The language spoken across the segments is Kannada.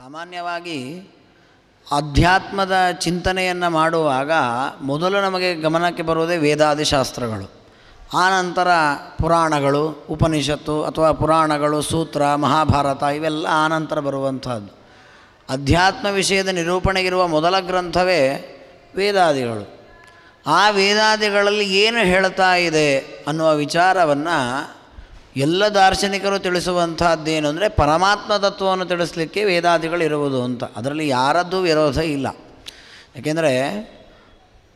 ಸಾಮಾನ್ಯವಾಗಿ ಅಧ್ಯಾತ್ಮದ ಚಿಂತನೆಯನ್ನು ಮಾಡುವಾಗ ಮೊದಲು ನಮಗೆ ಗಮನಕ್ಕೆ ಬರುವುದೇ ವೇದಾದಿ ಶಾಸ್ತ್ರಗಳು ಆನಂತರ ಪುರಾಣಗಳು ಉಪನಿಷತ್ತು ಅಥವಾ ಪುರಾಣಗಳು ಸೂತ್ರ ಮಹಾಭಾರತ ಇವೆಲ್ಲ ಆನಂತರ ಬರುವಂಥದ್ದು ಅಧ್ಯಾತ್ಮ ವಿಷಯದ ನಿರೂಪಣೆಗಿರುವ ಮೊದಲ ಗ್ರಂಥವೇ ವೇದಾದಿಗಳು ಆ ವೇದಾದಿಗಳಲ್ಲಿ ಏನು ಹೇಳ್ತಾ ಇದೆ ಅನ್ನುವ ವಿಚಾರವನ್ನು ಎಲ್ಲ ದಾರ್ಶನಿಕರು ತಿಳಿಸುವಂಥದ್ದೇನು ಅಂದರೆ ಪರಮಾತ್ಮ ತತ್ವವನ್ನು ತಿಳಿಸ್ಲಿಕ್ಕೆ ವೇದಾದಿಗಳು ಇರುವುದು ಅಂತ ಅದರಲ್ಲಿ ಯಾರದ್ದು ವಿರೋಧ ಇಲ್ಲ ಏಕೆಂದರೆ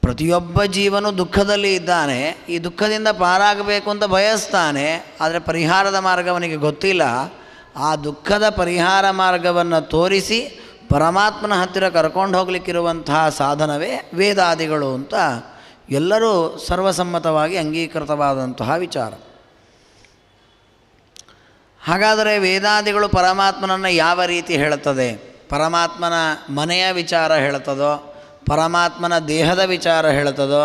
ಪ್ರತಿಯೊಬ್ಬ ಜೀವನು ದುಃಖದಲ್ಲಿ ಇದ್ದಾನೆ ಈ ದುಃಖದಿಂದ ಪಾರಾಗಬೇಕು ಅಂತ ಬಯಸ್ತಾನೆ ಆದರೆ ಪರಿಹಾರದ ಮಾರ್ಗವನಿಗೆ ಗೊತ್ತಿಲ್ಲ ಆ ದುಃಖದ ಪರಿಹಾರ ಮಾರ್ಗವನ್ನು ತೋರಿಸಿ ಪರಮಾತ್ಮನ ಹತ್ತಿರ ಕರ್ಕೊಂಡು ಹೋಗ್ಲಿಕ್ಕಿರುವಂತಹ ಸಾಧನವೇ ವೇದಾದಿಗಳು ಅಂತ ಎಲ್ಲರೂ ಸರ್ವಸಮ್ಮತವಾಗಿ ಅಂಗೀಕೃತವಾದಂತಹ ವಿಚಾರ ಹಾಗಾದರೆ ವೇದಾದಿಗಳು ಪರಮಾತ್ಮನನ್ನು ಯಾವ ರೀತಿ ಹೇಳುತ್ತದೆ ಪರಮಾತ್ಮನ ಮನೆಯ ವಿಚಾರ ಹೇಳುತ್ತದೋ ಪರಮಾತ್ಮನ ದೇಹದ ವಿಚಾರ ಹೇಳುತ್ತದೋ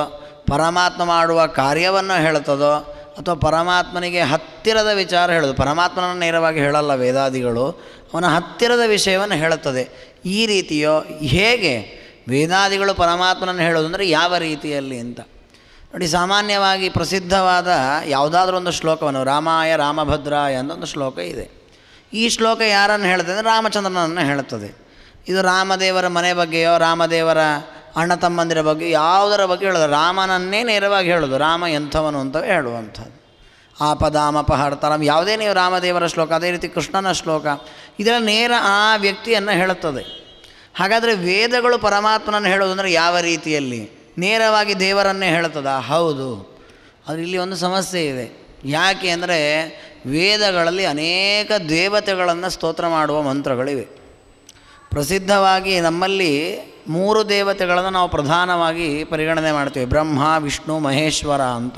ಪರಮಾತ್ಮ ಮಾಡುವ ಕಾರ್ಯವನ್ನು ಹೇಳುತ್ತದೋ ಅಥವಾ ಪರಮಾತ್ಮನಿಗೆ ಹತ್ತಿರದ ವಿಚಾರ ಹೇಳೋದು ಪರಮಾತ್ಮನನ್ನು ನೇರವಾಗಿ ಹೇಳಲ್ಲ ವೇದಾದಿಗಳು ಅವನ ಹತ್ತಿರದ ವಿಷಯವನ್ನು ಹೇಳುತ್ತದೆ ಈ ರೀತಿಯೋ ಹೇಗೆ ವೇದಾದಿಗಳು ಪರಮಾತ್ಮನನ್ನು ಹೇಳೋದು ಅಂದರೆ ಯಾವ ರೀತಿಯಲ್ಲಿ ಅಂತ ನೋಡಿ ಸಾಮಾನ್ಯವಾಗಿ ಪ್ರಸಿದ್ಧವಾದ ಯಾವುದಾದ್ರೂ ಒಂದು ಶ್ಲೋಕವನ್ನು ರಾಮಾಯ ರಾಮಭದ್ರಾಯ ಒಂದು ಶ್ಲೋಕ ಇದೆ ಈ ಶ್ಲೋಕ ಯಾರನ್ನು ಹೇಳ್ತದೆ ಅಂದರೆ ರಾಮಚಂದ್ರನನ್ನು ಹೇಳುತ್ತದೆ ಇದು ರಾಮದೇವರ ಮನೆ ಬಗ್ಗೆಯೋ ರಾಮದೇವರ ಅಣ್ಣ ತಮ್ಮಂದಿರ ಬಗ್ಗೆ ಯಾವುದರ ಬಗ್ಗೆ ಹೇಳೋದು ರಾಮನನ್ನೇ ನೇರವಾಗಿ ಹೇಳೋದು ರಾಮ ಎಂಥವನು ಅಂತ ಹೇಳುವಂಥದ್ದು ಆಪದಾಮಪಹರ್ತರಂ ಯಾವುದೇ ನೀವು ರಾಮದೇವರ ಶ್ಲೋಕ ಅದೇ ರೀತಿ ಕೃಷ್ಣನ ಶ್ಲೋಕ ಇದೆಲ್ಲ ನೇರ ಆ ವ್ಯಕ್ತಿಯನ್ನು ಹೇಳುತ್ತದೆ ಹಾಗಾದರೆ ವೇದಗಳು ಪರಮಾತ್ಮನನ್ನು ಹೇಳೋದು ಅಂದರೆ ಯಾವ ರೀತಿಯಲ್ಲಿ ನೇರವಾಗಿ ದೇವರನ್ನೇ ಹೇಳ್ತದ ಹೌದು ಆದರೆ ಇಲ್ಲಿ ಒಂದು ಸಮಸ್ಯೆ ಇದೆ ಯಾಕೆ ಅಂದರೆ ವೇದಗಳಲ್ಲಿ ಅನೇಕ ದೇವತೆಗಳನ್ನು ಸ್ತೋತ್ರ ಮಾಡುವ ಮಂತ್ರಗಳಿವೆ ಪ್ರಸಿದ್ಧವಾಗಿ ನಮ್ಮಲ್ಲಿ ಮೂರು ದೇವತೆಗಳನ್ನು ನಾವು ಪ್ರಧಾನವಾಗಿ ಪರಿಗಣನೆ ಮಾಡ್ತೀವಿ ಬ್ರಹ್ಮ ವಿಷ್ಣು ಮಹೇಶ್ವರ ಅಂತ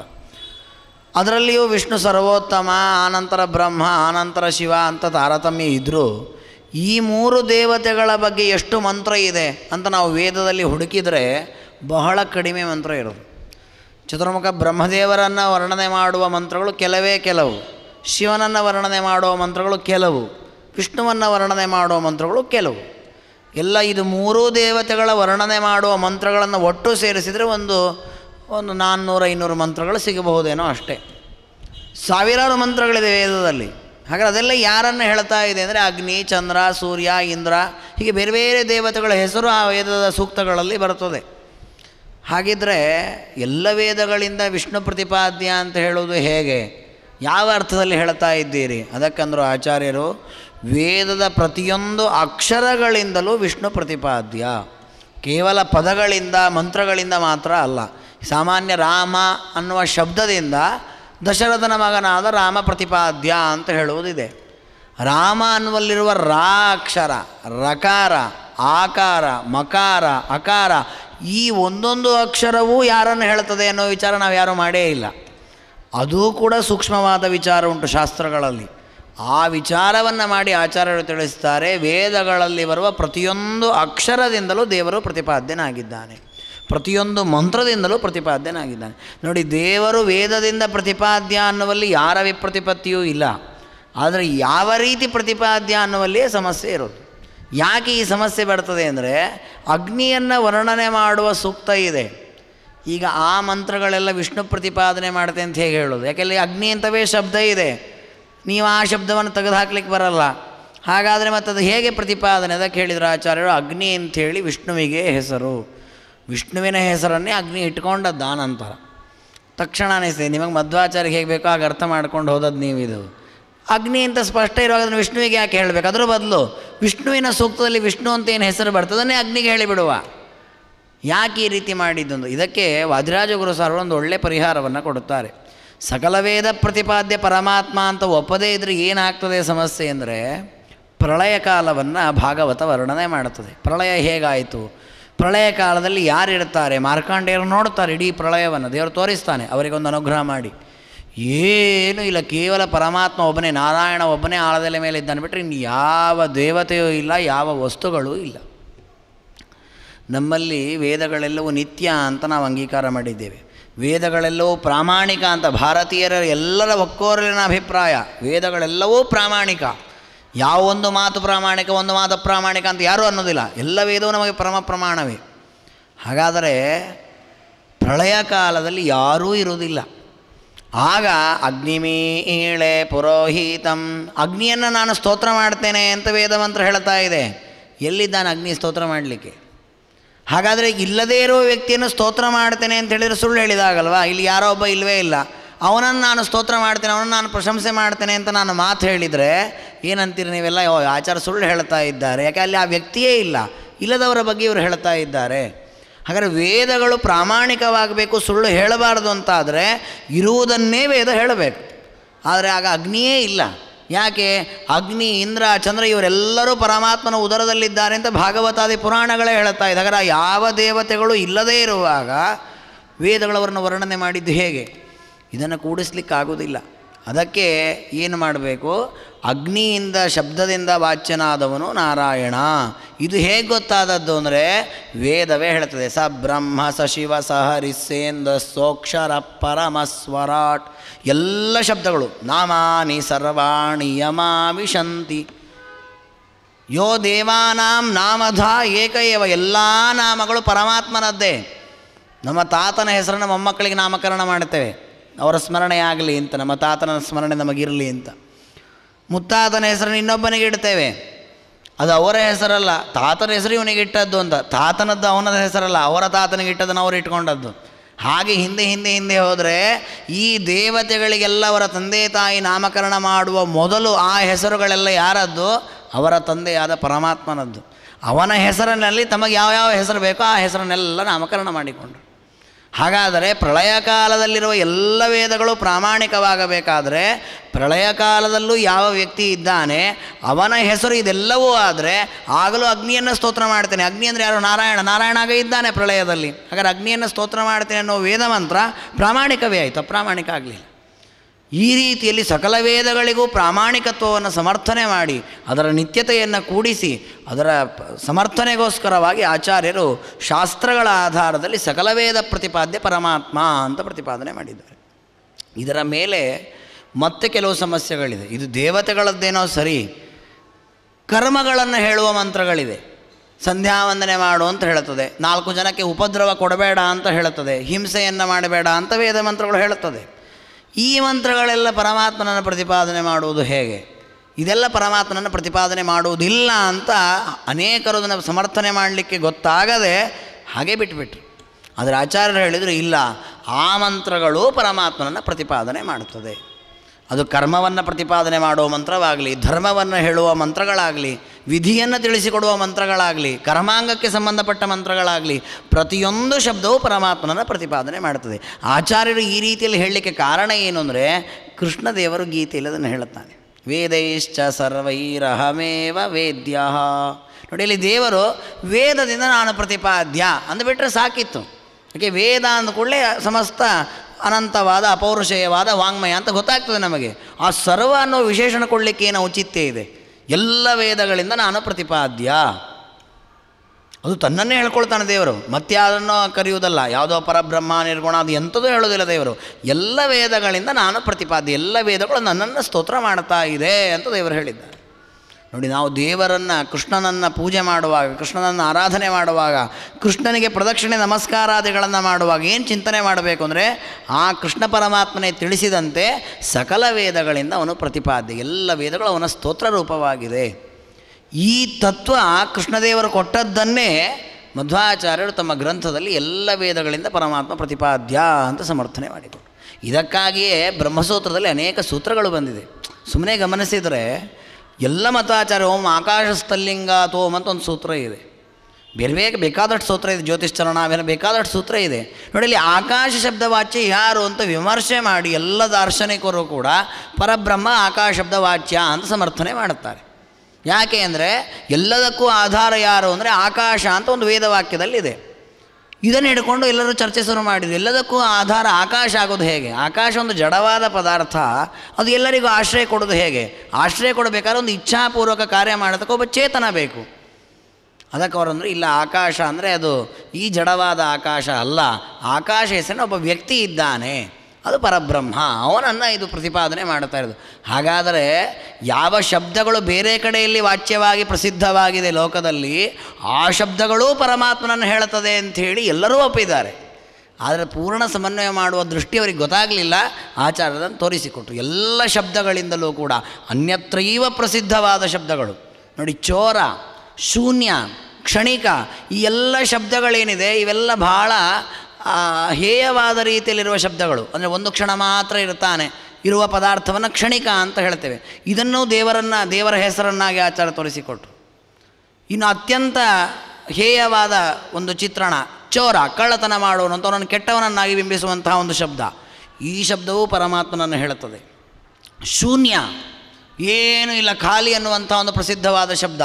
ಅದರಲ್ಲಿಯೂ ವಿಷ್ಣು ಸರ್ವೋತ್ತಮ ಆನಂತರ ಬ್ರಹ್ಮ ಆನಂತರ ಶಿವ ಅಂತ ತಾರತಮ್ಯ ಇದ್ದರೂ ಈ ಮೂರು ದೇವತೆಗಳ ಬಗ್ಗೆ ಎಷ್ಟು ಮಂತ್ರ ಇದೆ ಅಂತ ನಾವು ವೇದದಲ್ಲಿ ಹುಡುಕಿದರೆ ಬಹಳ ಕಡಿಮೆ ಮಂತ್ರ ಇರೋದು ಚತುರ್ಮುಖ ಬ್ರಹ್ಮದೇವರನ್ನು ವರ್ಣನೆ ಮಾಡುವ ಮಂತ್ರಗಳು ಕೆಲವೇ ಕೆಲವು ಶಿವನನ್ನು ವರ್ಣನೆ ಮಾಡುವ ಮಂತ್ರಗಳು ಕೆಲವು ವಿಷ್ಣುವನ್ನು ವರ್ಣನೆ ಮಾಡುವ ಮಂತ್ರಗಳು ಕೆಲವು ಎಲ್ಲ ಇದು ಮೂರೂ ದೇವತೆಗಳ ವರ್ಣನೆ ಮಾಡುವ ಮಂತ್ರಗಳನ್ನು ಒಟ್ಟು ಸೇರಿಸಿದರೆ ಒಂದು ಒಂದು ನಾನ್ನೂರು ಐನೂರು ಮಂತ್ರಗಳು ಸಿಗಬಹುದೇನೋ ಅಷ್ಟೇ ಸಾವಿರಾರು ಮಂತ್ರಗಳಿದೆ ವೇದದಲ್ಲಿ ಹಾಗಾದ್ರೆ ಅದೆಲ್ಲ ಯಾರನ್ನು ಹೇಳ್ತಾ ಇದೆ ಅಂದರೆ ಅಗ್ನಿ ಚಂದ್ರ ಸೂರ್ಯ ಇಂದ್ರ ಹೀಗೆ ಬೇರೆ ಬೇರೆ ದೇವತೆಗಳ ಹೆಸರು ಆ ವೇದದ ಸೂಕ್ತಗಳಲ್ಲಿ ಬರ್ತದೆ ಹಾಗಿದ್ರೆ ಎಲ್ಲ ವೇದಗಳಿಂದ ವಿಷ್ಣು ಪ್ರತಿಪಾದ್ಯ ಅಂತ ಹೇಳೋದು ಹೇಗೆ ಯಾವ ಅರ್ಥದಲ್ಲಿ ಹೇಳ್ತಾ ಇದ್ದೀರಿ ಅದಕ್ಕಂದ್ರೂ ಆಚಾರ್ಯರು ವೇದದ ಪ್ರತಿಯೊಂದು ಅಕ್ಷರಗಳಿಂದಲೂ ವಿಷ್ಣು ಪ್ರತಿಪಾದ್ಯ ಕೇವಲ ಪದಗಳಿಂದ ಮಂತ್ರಗಳಿಂದ ಮಾತ್ರ ಅಲ್ಲ ಸಾಮಾನ್ಯ ರಾಮ ಅನ್ನುವ ಶಬ್ದದಿಂದ ದಶರಥನ ಮಗನಾದ ರಾಮ ಪ್ರತಿಪಾದ್ಯ ಅಂತ ಹೇಳುವುದಿದೆ ರಾಮ ಅನ್ನುವಲ್ಲಿರುವ ರಾ ಅಕ್ಷರ ರಕಾರ ಆಕಾರ ಮಕಾರ ಅಕಾರ ಈ ಒಂದೊಂದು ಅಕ್ಷರವೂ ಯಾರನ್ನು ಹೇಳ್ತದೆ ಅನ್ನೋ ವಿಚಾರ ನಾವು ಯಾರೂ ಮಾಡೇ ಇಲ್ಲ ಅದೂ ಕೂಡ ಸೂಕ್ಷ್ಮವಾದ ವಿಚಾರ ಉಂಟು ಶಾಸ್ತ್ರಗಳಲ್ಲಿ ಆ ವಿಚಾರವನ್ನು ಮಾಡಿ ಆಚಾರ್ಯರು ತಿಳಿಸ್ತಾರೆ ವೇದಗಳಲ್ಲಿ ಬರುವ ಪ್ರತಿಯೊಂದು ಅಕ್ಷರದಿಂದಲೂ ದೇವರು ಪ್ರತಿಪಾದ್ಯನಾಗಿದ್ದಾನೆ ಪ್ರತಿಯೊಂದು ಮಂತ್ರದಿಂದಲೂ ಪ್ರತಿಪಾದ್ಯನಾಗಿದ್ದಾನೆ ನೋಡಿ ದೇವರು ವೇದದಿಂದ ಪ್ರತಿಪಾದ್ಯ ಅನ್ನುವಲ್ಲಿ ಯಾರ ವಿಪ್ರತಿಪತ್ತಿಯೂ ಇಲ್ಲ ಆದರೆ ಯಾವ ರೀತಿ ಪ್ರತಿಪಾದ್ಯ ಅನ್ನುವಲ್ಲಿಯೇ ಸಮಸ್ಯೆ ಇರೋದು ಯಾಕೆ ಈ ಸಮಸ್ಯೆ ಬರ್ತದೆ ಅಂದರೆ ಅಗ್ನಿಯನ್ನು ವರ್ಣನೆ ಮಾಡುವ ಸೂಕ್ತ ಇದೆ ಈಗ ಆ ಮಂತ್ರಗಳೆಲ್ಲ ವಿಷ್ಣು ಪ್ರತಿಪಾದನೆ ಮಾಡುತ್ತೆ ಅಂತ ಹೇಗೆ ಹೇಳೋದು ಯಾಕೆಲ್ಲ ಅಗ್ನಿ ಅಂತವೇ ಶಬ್ದ ಇದೆ ನೀವು ಆ ಶಬ್ದವನ್ನು ತೆಗೆದುಹಾಕ್ಲಿಕ್ಕೆ ಬರಲ್ಲ ಹಾಗಾದರೆ ಮತ್ತು ಅದು ಹೇಗೆ ಪ್ರತಿಪಾದನೆ ಅದಕ್ಕೆ ಹೇಳಿದರು ಆಚಾರ್ಯರು ಅಗ್ನಿ ಅಂಥೇಳಿ ವಿಷ್ಣುವಿಗೆ ಹೆಸರು ವಿಷ್ಣುವಿನ ಹೆಸರನ್ನೇ ಅಗ್ನಿ ಇಟ್ಕೊಂಡದ್ದು ನಂತರ ತಕ್ಷಣ ಅನಿಸ್ತದೆ ನಿಮಗೆ ಮಧ್ವಾಚಾರ್ಯ ಹೇಗೆ ಬೇಕೋ ಆಗ ಅರ್ಥ ಮಾಡ್ಕೊಂಡು ಹೋದದ್ದು ನೀವಿದು ಅಗ್ನಿ ಅಂತ ಸ್ಪಷ್ಟ ಇರುವಾಗ ವಿಷ್ಣುವಿಗೆ ಯಾಕೆ ಹೇಳಬೇಕು ಅದರ ಬದಲು ವಿಷ್ಣುವಿನ ಸೂಕ್ತದಲ್ಲಿ ವಿಷ್ಣು ಅಂತ ಏನು ಹೆಸರು ಬರ್ತದನ್ನೇ ಅಗ್ನಿಗೆ ಹೇಳಿಬಿಡುವ ಯಾಕೆ ಈ ರೀತಿ ಮಾಡಿದ್ದೊಂದು ಇದಕ್ಕೆ ವಾದಿರಾಜಗುರು ಗುರು ಒಂದು ಒಳ್ಳೆಯ ಪರಿಹಾರವನ್ನು ಕೊಡುತ್ತಾರೆ ಸಕಲ ವೇದ ಪ್ರತಿಪಾದ್ಯ ಪರಮಾತ್ಮ ಅಂತ ಒಪ್ಪದೇ ಇದ್ದರೆ ಏನಾಗ್ತದೆ ಸಮಸ್ಯೆ ಅಂದರೆ ಪ್ರಳಯ ಕಾಲವನ್ನು ಭಾಗವತ ವರ್ಣನೆ ಮಾಡುತ್ತದೆ ಪ್ರಳಯ ಹೇಗಾಯಿತು ಪ್ರಳಯ ಕಾಲದಲ್ಲಿ ಯಾರಿರ್ತಾರೆ ಮಾರ್ಕಾಂಡೆಯರು ನೋಡ್ತಾರೆ ಇಡೀ ಪ್ರಳಯವನ್ನು ದೇವರು ತೋರಿಸ್ತಾನೆ ಅವರಿಗೊಂದು ಅನುಗ್ರಹ ಮಾಡಿ ಏನೂ ಇಲ್ಲ ಕೇವಲ ಪರಮಾತ್ಮ ಒಬ್ಬನೇ ನಾರಾಯಣ ಒಬ್ಬನೇ ಆಳದಲೆ ಮೇಲೆ ಇದ್ದಾನೆ ಬಿಟ್ಟರೆ ಇನ್ನು ಯಾವ ದೇವತೆಯೂ ಇಲ್ಲ ಯಾವ ವಸ್ತುಗಳೂ ಇಲ್ಲ ನಮ್ಮಲ್ಲಿ ವೇದಗಳೆಲ್ಲವೂ ನಿತ್ಯ ಅಂತ ನಾವು ಅಂಗೀಕಾರ ಮಾಡಿದ್ದೇವೆ ವೇದಗಳೆಲ್ಲವೂ ಪ್ರಾಮಾಣಿಕ ಅಂತ ಭಾರತೀಯರ ಎಲ್ಲರ ಒಕ್ಕೋರಲಿನ ಅಭಿಪ್ರಾಯ ವೇದಗಳೆಲ್ಲವೂ ಪ್ರಾಮಾಣಿಕ ಯಾವ ಒಂದು ಮಾತು ಪ್ರಾಮಾಣಿಕ ಒಂದು ಮಾತು ಪ್ರಾಮಾಣಿಕ ಅಂತ ಯಾರೂ ಅನ್ನೋದಿಲ್ಲ ಎಲ್ಲ ವೇದವೂ ನಮಗೆ ಪರಮ ಪ್ರಮಾಣವೇ ಹಾಗಾದರೆ ಪ್ರಳಯ ಕಾಲದಲ್ಲಿ ಯಾರೂ ಇರುವುದಿಲ್ಲ ಆಗ ಅಗ್ನಿಮೀಳೆ ಪುರೋಹಿತಂ ಅಗ್ನಿಯನ್ನು ನಾನು ಸ್ತೋತ್ರ ಮಾಡ್ತೇನೆ ಅಂತ ಮಂತ್ರ ಹೇಳ್ತಾ ಇದೆ ಎಲ್ಲಿದ್ದಾನೆ ಅಗ್ನಿ ಸ್ತೋತ್ರ ಮಾಡಲಿಕ್ಕೆ ಹಾಗಾದರೆ ಇಲ್ಲದೇ ಇರುವ ವ್ಯಕ್ತಿಯನ್ನು ಸ್ತೋತ್ರ ಮಾಡ್ತೇನೆ ಅಂತ ಹೇಳಿದರೆ ಸುಳ್ಳು ಹೇಳಿದಾಗಲ್ವಾ ಇಲ್ಲಿ ಯಾರೋ ಒಬ್ಬ ಇಲ್ಲವೇ ಇಲ್ಲ ಅವನನ್ನು ನಾನು ಸ್ತೋತ್ರ ಮಾಡ್ತೇನೆ ಅವನನ್ನು ನಾನು ಪ್ರಶಂಸೆ ಮಾಡ್ತೇನೆ ಅಂತ ನಾನು ಮಾತು ಹೇಳಿದರೆ ಏನಂತೀರಿ ನೀವೆಲ್ಲ ಆಚಾರ ಸುಳ್ಳು ಹೇಳ್ತಾ ಇದ್ದಾರೆ ಯಾಕೆ ಅಲ್ಲಿ ಆ ವ್ಯಕ್ತಿಯೇ ಇಲ್ಲ ಇಲ್ಲದವರ ಬಗ್ಗೆ ಇವರು ಹೇಳ್ತಾ ಇದ್ದಾರೆ ಹಾಗಾದರೆ ವೇದಗಳು ಪ್ರಾಮಾಣಿಕವಾಗಬೇಕು ಸುಳ್ಳು ಹೇಳಬಾರ್ದು ಅಂತಾದರೆ ಇರುವುದನ್ನೇ ವೇದ ಹೇಳಬೇಕು ಆದರೆ ಆಗ ಅಗ್ನಿಯೇ ಇಲ್ಲ ಯಾಕೆ ಅಗ್ನಿ ಇಂದ್ರ ಚಂದ್ರ ಇವರೆಲ್ಲರೂ ಪರಮಾತ್ಮನ ಉದರದಲ್ಲಿದ್ದಾರೆ ಅಂತ ಭಾಗವತಾದಿ ಪುರಾಣಗಳೇ ಹೇಳ್ತಾ ಇದೆ ಹಾಗಾದ್ರೆ ಯಾವ ದೇವತೆಗಳು ಇಲ್ಲದೇ ಇರುವಾಗ ವೇದಗಳವರನ್ನು ವರ್ಣನೆ ಮಾಡಿದ್ದು ಹೇಗೆ ಇದನ್ನು ಕೂಡಿಸ್ಲಿಕ್ಕಾಗೋದಿಲ್ಲ ಅದಕ್ಕೆ ಏನು ಮಾಡಬೇಕು ಅಗ್ನಿಯಿಂದ ಶಬ್ದದಿಂದ ವಾಚ್ಯನಾದವನು ನಾರಾಯಣ ಇದು ಹೇಗೆ ಗೊತ್ತಾದದ್ದು ಅಂದರೆ ವೇದವೇ ಹೇಳ್ತದೆ ಸ ಬ್ರಹ್ಮ ಸ ಶಿವ ಸ ಹರಿಸೇಂದ ಸೋಕ್ಷರ ಪರಮಸ್ವರಾಟ್ ಎಲ್ಲ ಶಬ್ದಗಳು ನಾಮಾನಿ ಸರ್ವಾಣಿ ವಿಶಂತಿ ಯೋ ದೇವಾನಾಂ ನಾಮಧ ಏಕಏವ ಎಲ್ಲ ನಾಮಗಳು ಪರಮಾತ್ಮನದ್ದೇ ನಮ್ಮ ತಾತನ ಹೆಸರನ್ನು ಮೊಮ್ಮಕ್ಕಳಿಗೆ ನಾಮಕರಣ ಮಾಡುತ್ತೇವೆ ಅವರ ಸ್ಮರಣೆ ಆಗಲಿ ಅಂತ ನಮ್ಮ ತಾತನ ಸ್ಮರಣೆ ನಮಗಿರಲಿ ಅಂತ ಮುತ್ತಾತನ ಹೆಸರನ್ನು ಇನ್ನೊಬ್ಬನಿಗೆ ಇಡ್ತೇವೆ ಅದು ಅವರ ಹೆಸರಲ್ಲ ತಾತನ ಹೆಸರು ಇವನಿಗೆ ಇಟ್ಟದ್ದು ಅಂತ ತಾತನದ್ದು ಅವನದ ಹೆಸರಲ್ಲ ಅವರ ತಾತನಿಗೆ ಇಟ್ಟದನ್ನು ಅವರು ಇಟ್ಕೊಂಡದ್ದು ಹಾಗೆ ಹಿಂದೆ ಹಿಂದೆ ಹಿಂದೆ ಹೋದರೆ ಈ ದೇವತೆಗಳಿಗೆಲ್ಲ ಅವರ ತಂದೆ ತಾಯಿ ನಾಮಕರಣ ಮಾಡುವ ಮೊದಲು ಆ ಹೆಸರುಗಳೆಲ್ಲ ಯಾರದ್ದು ಅವರ ತಂದೆಯಾದ ಪರಮಾತ್ಮನದ್ದು ಅವನ ಹೆಸರಿನಲ್ಲಿ ತಮಗೆ ಯಾವ ಯಾವ ಹೆಸರು ಬೇಕೋ ಆ ಹೆಸರನ್ನೆಲ್ಲ ನಾಮಕರಣ ಮಾಡಿಕೊಂಡರು ಹಾಗಾದರೆ ಪ್ರಳಯ ಕಾಲದಲ್ಲಿರುವ ಎಲ್ಲ ವೇದಗಳು ಪ್ರಾಮಾಣಿಕವಾಗಬೇಕಾದರೆ ಪ್ರಳಯ ಕಾಲದಲ್ಲೂ ಯಾವ ವ್ಯಕ್ತಿ ಇದ್ದಾನೆ ಅವನ ಹೆಸರು ಇದೆಲ್ಲವೂ ಆದರೆ ಆಗಲೂ ಅಗ್ನಿಯನ್ನು ಸ್ತೋತ್ರ ಮಾಡ್ತೇನೆ ಅಗ್ನಿ ಅಂದರೆ ಯಾರು ನಾರಾಯಣ ಆಗೇ ಇದ್ದಾನೆ ಪ್ರಳಯದಲ್ಲಿ ಹಾಗಾದ್ರೆ ಅಗ್ನಿಯನ್ನು ಸ್ತೋತ್ರ ಮಾಡ್ತೇನೆ ಅನ್ನೋ ವೇದ ಮಂತ್ರ ಪ್ರಾಮಾಣಿಕವೇ ಆಯಿತು ಪ್ರಾಮಾಣಿಕ ಆಗಲಿಲ್ಲ ಈ ರೀತಿಯಲ್ಲಿ ಸಕಲ ವೇದಗಳಿಗೂ ಪ್ರಾಮಾಣಿಕತ್ವವನ್ನು ಸಮರ್ಥನೆ ಮಾಡಿ ಅದರ ನಿತ್ಯತೆಯನ್ನು ಕೂಡಿಸಿ ಅದರ ಸಮರ್ಥನೆಗೋಸ್ಕರವಾಗಿ ಆಚಾರ್ಯರು ಶಾಸ್ತ್ರಗಳ ಆಧಾರದಲ್ಲಿ ಸಕಲ ವೇದ ಪ್ರತಿಪಾದ್ಯ ಪರಮಾತ್ಮ ಅಂತ ಪ್ರತಿಪಾದನೆ ಮಾಡಿದ್ದಾರೆ ಇದರ ಮೇಲೆ ಮತ್ತೆ ಕೆಲವು ಸಮಸ್ಯೆಗಳಿದೆ ಇದು ದೇವತೆಗಳದ್ದೇನೋ ಸರಿ ಕರ್ಮಗಳನ್ನು ಹೇಳುವ ಮಂತ್ರಗಳಿದೆ ಸಂಧ್ಯಾವಂದನೆ ಮಾಡು ಅಂತ ಹೇಳುತ್ತದೆ ನಾಲ್ಕು ಜನಕ್ಕೆ ಉಪದ್ರವ ಕೊಡಬೇಡ ಅಂತ ಹೇಳುತ್ತದೆ ಹಿಂಸೆಯನ್ನು ಮಾಡಬೇಡ ಅಂತ ವೇದ ಮಂತ್ರಗಳು ಹೇಳುತ್ತದೆ ಈ ಮಂತ್ರಗಳೆಲ್ಲ ಪರಮಾತ್ಮನನ್ನು ಪ್ರತಿಪಾದನೆ ಮಾಡುವುದು ಹೇಗೆ ಇದೆಲ್ಲ ಪರಮಾತ್ಮನನ್ನು ಪ್ರತಿಪಾದನೆ ಮಾಡುವುದಿಲ್ಲ ಅಂತ ಅನೇಕರು ಅದನ್ನು ಸಮರ್ಥನೆ ಮಾಡಲಿಕ್ಕೆ ಗೊತ್ತಾಗದೆ ಹಾಗೆ ಬಿಟ್ಬಿಟ್ರು ಆದರೆ ಆಚಾರ್ಯರು ಹೇಳಿದರು ಇಲ್ಲ ಆ ಮಂತ್ರಗಳು ಪರಮಾತ್ಮನನ್ನು ಪ್ರತಿಪಾದನೆ ಮಾಡುತ್ತದೆ ಅದು ಕರ್ಮವನ್ನು ಪ್ರತಿಪಾದನೆ ಮಾಡುವ ಮಂತ್ರವಾಗಲಿ ಧರ್ಮವನ್ನು ಹೇಳುವ ಮಂತ್ರಗಳಾಗಲಿ ವಿಧಿಯನ್ನು ತಿಳಿಸಿಕೊಡುವ ಮಂತ್ರಗಳಾಗಲಿ ಕರ್ಮಾಂಗಕ್ಕೆ ಸಂಬಂಧಪಟ್ಟ ಮಂತ್ರಗಳಾಗಲಿ ಪ್ರತಿಯೊಂದು ಶಬ್ದವೂ ಪರಮಾತ್ಮನನ್ನು ಪ್ರತಿಪಾದನೆ ಮಾಡುತ್ತದೆ ಆಚಾರ್ಯರು ಈ ರೀತಿಯಲ್ಲಿ ಹೇಳಲಿಕ್ಕೆ ಕಾರಣ ಏನು ಅಂದರೆ ಕೃಷ್ಣದೇವರು ಗೀತೆಯಲ್ಲಿ ಅದನ್ನು ಹೇಳುತ್ತಾನೆ ವೇದೈಶ್ಚ ಸರ್ವೈರಹಮೇವ ವೇದ್ಯ ನೋಡಿ ಇಲ್ಲಿ ದೇವರು ವೇದದಿಂದ ನಾನು ಪ್ರತಿಪಾದ್ಯ ಅಂದುಬಿಟ್ರೆ ಸಾಕಿತ್ತು ಯಾಕೆ ವೇದ ಅಂದ ಕೂಡಲೇ ಸಮಸ್ತ ಅನಂತವಾದ ಅಪೌರುಷೇಯವಾದ ವಾಂಗ್ಮಯ ಅಂತ ಗೊತ್ತಾಗ್ತದೆ ನಮಗೆ ಆ ಸರ್ವ ಅನ್ನೋ ವಿಶೇಷಣ ಕೊಡಲಿಕ್ಕೆ ಏನು ಔಚಿತ್ಯ ಇದೆ ಎಲ್ಲ ವೇದಗಳಿಂದ ನಾನು ಪ್ರತಿಪಾದ್ಯ ಅದು ತನ್ನನ್ನೇ ಹೇಳ್ಕೊಳ್ತಾನೆ ದೇವರು ಅದನ್ನು ಕರೆಯುವುದಲ್ಲ ಯಾವುದೋ ಪರಬ್ರಹ್ಮ ನಿರ್ಗುಣ ಅದು ಎಂಥದೂ ಹೇಳೋದಿಲ್ಲ ದೇವರು ಎಲ್ಲ ವೇದಗಳಿಂದ ನಾನು ಪ್ರತಿಪಾದ್ಯ ಎಲ್ಲ ವೇದಗಳು ನನ್ನನ್ನು ಸ್ತೋತ್ರ ಮಾಡ್ತಾ ಇದೆ ಅಂತ ದೇವರು ಹೇಳಿದ್ದಾರೆ ನೋಡಿ ನಾವು ದೇವರನ್ನು ಕೃಷ್ಣನನ್ನು ಪೂಜೆ ಮಾಡುವಾಗ ಕೃಷ್ಣನನ್ನು ಆರಾಧನೆ ಮಾಡುವಾಗ ಕೃಷ್ಣನಿಗೆ ಪ್ರದಕ್ಷಿಣೆ ನಮಸ್ಕಾರಾದಿಗಳನ್ನು ಮಾಡುವಾಗ ಏನು ಚಿಂತನೆ ಮಾಡಬೇಕು ಅಂದರೆ ಆ ಕೃಷ್ಣ ಪರಮಾತ್ಮನೇ ತಿಳಿಸಿದಂತೆ ಸಕಲ ವೇದಗಳಿಂದ ಅವನು ಪ್ರತಿಪಾದ್ಯ ಎಲ್ಲ ವೇದಗಳು ಅವನ ಸ್ತೋತ್ರ ರೂಪವಾಗಿದೆ ಈ ತತ್ವ ಕೃಷ್ಣದೇವರು ಕೊಟ್ಟದ್ದನ್ನೇ ಮಧ್ವಾಚಾರ್ಯರು ತಮ್ಮ ಗ್ರಂಥದಲ್ಲಿ ಎಲ್ಲ ವೇದಗಳಿಂದ ಪರಮಾತ್ಮ ಪ್ರತಿಪಾದ್ಯ ಅಂತ ಸಮರ್ಥನೆ ಮಾಡಿದರು ಇದಕ್ಕಾಗಿಯೇ ಬ್ರಹ್ಮಸೂತ್ರದಲ್ಲಿ ಅನೇಕ ಸೂತ್ರಗಳು ಬಂದಿದೆ ಸುಮ್ಮನೆ ಗಮನಿಸಿದರೆ ಎಲ್ಲ ಮತಾಚಾರ್ಯ ಓಂ ತೋಮ್ ಅಂತ ಒಂದು ಸೂತ್ರ ಇದೆ ಬೇರೆ ಬೇಗ ಬೇಕಾದಷ್ಟು ಸೂತ್ರ ಇದೆ ಚರಣ ಅವೆಲ್ಲ ಬೇಕಾದಷ್ಟು ಸೂತ್ರ ಇದೆ ನೋಡಿ ಇಲ್ಲಿ ಆಕಾಶ ವಾಚ್ಯ ಯಾರು ಅಂತ ವಿಮರ್ಶೆ ಮಾಡಿ ಎಲ್ಲ ದಾರ್ಶನಿಕರು ಕೂಡ ಪರಬ್ರಹ್ಮ ಆಕಾಶ ವಾಚ್ಯ ಅಂತ ಸಮರ್ಥನೆ ಮಾಡುತ್ತಾರೆ ಯಾಕೆ ಅಂದರೆ ಎಲ್ಲದಕ್ಕೂ ಆಧಾರ ಯಾರು ಅಂದರೆ ಆಕಾಶ ಅಂತ ಒಂದು ವೇದವಾಕ್ಯದಲ್ಲಿದೆ ಇದನ್ನು ಹಿಡ್ಕೊಂಡು ಎಲ್ಲರೂ ಚರ್ಚೆ ಶುರು ಮಾಡಿದ್ವಿ ಎಲ್ಲದಕ್ಕೂ ಆಧಾರ ಆಕಾಶ ಆಗೋದು ಹೇಗೆ ಆಕಾಶ ಒಂದು ಜಡವಾದ ಪದಾರ್ಥ ಅದು ಎಲ್ಲರಿಗೂ ಆಶ್ರಯ ಕೊಡೋದು ಹೇಗೆ ಆಶ್ರಯ ಕೊಡಬೇಕಾದ್ರೆ ಒಂದು ಇಚ್ಛಾಪೂರ್ವಕ ಕಾರ್ಯ ಮಾಡೋದಕ್ಕೆ ಒಬ್ಬ ಚೇತನ ಬೇಕು ಅದಕ್ಕೆ ಅವರಂದ್ರೆ ಇಲ್ಲ ಆಕಾಶ ಅಂದರೆ ಅದು ಈ ಜಡವಾದ ಆಕಾಶ ಅಲ್ಲ ಆಕಾಶ ಹೆಸರಿನ ಒಬ್ಬ ವ್ಯಕ್ತಿ ಇದ್ದಾನೆ ಅದು ಪರಬ್ರಹ್ಮ ಅವನನ್ನು ಇದು ಪ್ರತಿಪಾದನೆ ಮಾಡ್ತಾ ಇರೋದು ಹಾಗಾದರೆ ಯಾವ ಶಬ್ದಗಳು ಬೇರೆ ಕಡೆಯಲ್ಲಿ ವಾಚ್ಯವಾಗಿ ಪ್ರಸಿದ್ಧವಾಗಿದೆ ಲೋಕದಲ್ಲಿ ಆ ಶಬ್ದಗಳೂ ಪರಮಾತ್ಮನನ್ನು ಹೇಳುತ್ತದೆ ಅಂಥೇಳಿ ಎಲ್ಲರೂ ಒಪ್ಪಿದ್ದಾರೆ ಆದರೆ ಪೂರ್ಣ ಸಮನ್ವಯ ಮಾಡುವ ದೃಷ್ಟಿ ಅವರಿಗೆ ಗೊತ್ತಾಗಲಿಲ್ಲ ಆಚಾರದನ್ನು ತೋರಿಸಿಕೊಟ್ರು ಎಲ್ಲ ಶಬ್ದಗಳಿಂದಲೂ ಕೂಡ ಅನ್ಯತ್ರೈವ ಪ್ರಸಿದ್ಧವಾದ ಶಬ್ದಗಳು ನೋಡಿ ಚೋರ ಶೂನ್ಯ ಕ್ಷಣಿಕ ಈ ಎಲ್ಲ ಶಬ್ದಗಳೇನಿದೆ ಇವೆಲ್ಲ ಬಹಳ ಹೇಯವಾದ ರೀತಿಯಲ್ಲಿರುವ ಶಬ್ದಗಳು ಅಂದರೆ ಒಂದು ಕ್ಷಣ ಮಾತ್ರ ಇರ್ತಾನೆ ಇರುವ ಪದಾರ್ಥವನ್ನು ಕ್ಷಣಿಕ ಅಂತ ಹೇಳ್ತೇವೆ ಇದನ್ನು ದೇವರನ್ನು ದೇವರ ಹೆಸರನ್ನಾಗಿ ಆಚಾರ ತೋರಿಸಿಕೊಟ್ರು ಇನ್ನು ಅತ್ಯಂತ ಹೇಯವಾದ ಒಂದು ಚಿತ್ರಣ ಚೋರ ಕಳ್ಳತನ ಮಾಡೋನು ಅವನನ್ನು ಕೆಟ್ಟವನನ್ನಾಗಿ ಬಿಂಬಿಸುವಂತಹ ಒಂದು ಶಬ್ದ ಈ ಶಬ್ದವು ಪರಮಾತ್ಮನನ್ನು ಹೇಳುತ್ತದೆ ಶೂನ್ಯ ಏನೂ ಇಲ್ಲ ಖಾಲಿ ಅನ್ನುವಂಥ ಒಂದು ಪ್ರಸಿದ್ಧವಾದ ಶಬ್ದ